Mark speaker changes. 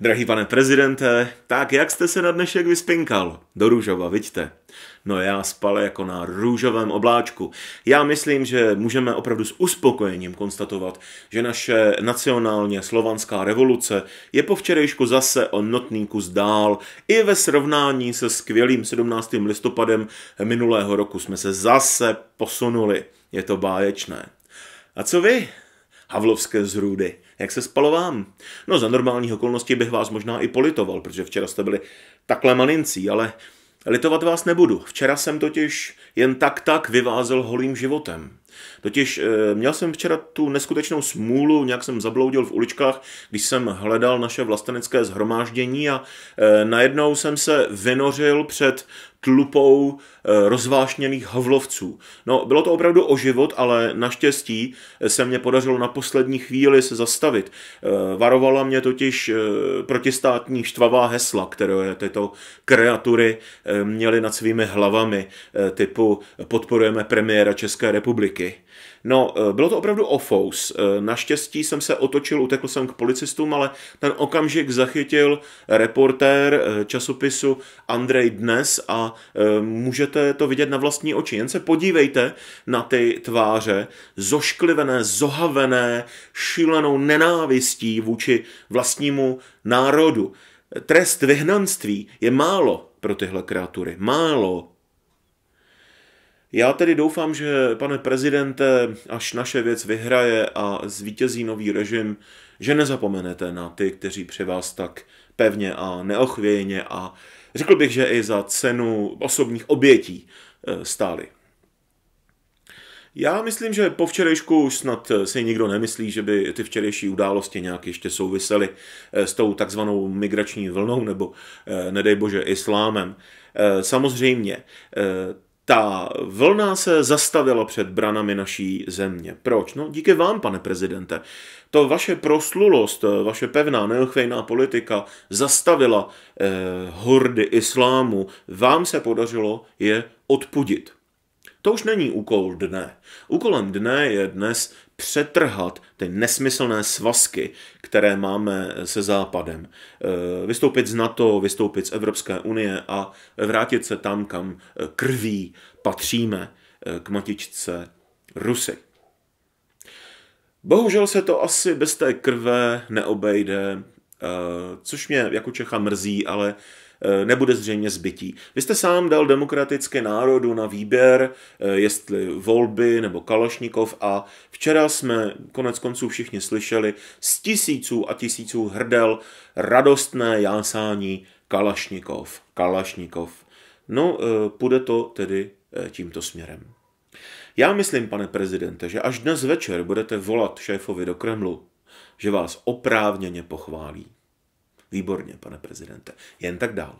Speaker 1: Drahý pane prezidente, tak jak jste se na dnešek vyspinkal? Do růžova, vidíte. No já spal jako na růžovém obláčku. Já myslím, že můžeme opravdu s uspokojením konstatovat, že naše nacionálně slovanská revoluce je po včerejšku zase o notný kus dál. I ve srovnání se skvělým 17. listopadem minulého roku jsme se zase posunuli. Je to báječné. A co vy? Havlovské zrůdy. Jak se spalo vám? No za normální okolnosti bych vás možná i politoval, protože včera jste byli takhle malincí, ale litovat vás nebudu. Včera jsem totiž jen tak tak vyvázel holým životem. Totiž eh, měl jsem včera tu neskutečnou smůlu, nějak jsem zabloudil v uličkách, když jsem hledal naše vlastenecké zhromáždění a eh, najednou jsem se vynořil před tlupou eh, rozvášněných havlovců. No, bylo to opravdu o život, ale naštěstí se mě podařilo na poslední chvíli se zastavit. Varovala mě totiž protistátní štvavá hesla, které tyto kreatury měly nad svými hlavami, typu podporujeme premiéra České republiky taky. No, eh, bylo to opravdu ofous. Eh, naštěstí jsem se otočil, utekl jsem k policistům, ale ten okamžik zachytil reportér eh, časopisu Andrej Dnes a můžete to vidět na vlastní oči. Jen se podívejte na ty tváře, zošklivené, zohavené, šílenou nenávistí vůči vlastnímu národu. Trest vyhnanství je málo pro tyhle kreatury. Málo já tedy doufám, že pane prezidente, až naše věc vyhraje a zvítězí nový režim, že nezapomenete na ty, kteří při vás tak pevně a neochvějně a řekl bych, že i za cenu osobních obětí eh, stáli. Já myslím, že po včerejšku už snad eh, si nikdo nemyslí, že by ty včerejší události nějak ještě souvisely eh, s tou takzvanou migrační vlnou nebo, nedej bože, islámem. Samozřejmě, ta vlna se zastavila před branami naší země. Proč? No díky vám, pane prezidente. To vaše proslulost, vaše pevná, neochvejná politika zastavila eh, hordy islámu. Vám se podařilo je odpudit. To už není úkol dne. Úkolem dne je dnes přetrhat ty nesmyslné svazky, které máme se Západem. E, vystoupit z NATO, vystoupit z Evropské unie a vrátit se tam, kam krví patříme, e, k matičce Rusy. Bohužel se to asi bez té krve neobejde, e, což mě jako Čecha mrzí, ale Eh, nebude zřejmě zbytí. Vy jste sám dal demokratické národu na výběr, eh, jestli volby nebo Kalašnikov a včera jsme konec konců všichni slyšeli z tisíců a tisíců hrdel radostné jásání Kalašnikov, Kalašnikov. No, eh, půjde to tedy tímto směrem. Já myslím, pane prezidente, že až dnes večer budete volat šéfovi do Kremlu, že vás oprávněně pochválí. Výborně, pane prezidente. Jen tak dál.